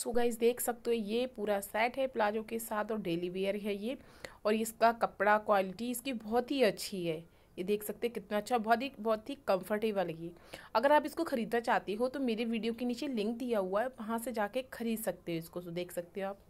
so guys देख सकते हो ये पूरा सेट है प्लाजो के साथ और डेली वेयर है ये और इसका कपड़ा क्वालिटी इसकी बहुत ही अच्छी है ये देख सकते हैं कितना अच्छा बहुत ही बहुत ही कंफर्टेबल है ये अगर आप इसको ख़रीदना चाहते हो तो मेरे वीडियो के नीचे लिंक दिया हुआ है वहाँ से जाके ख़रीद सकते हो इसको तो देख सकते हो आप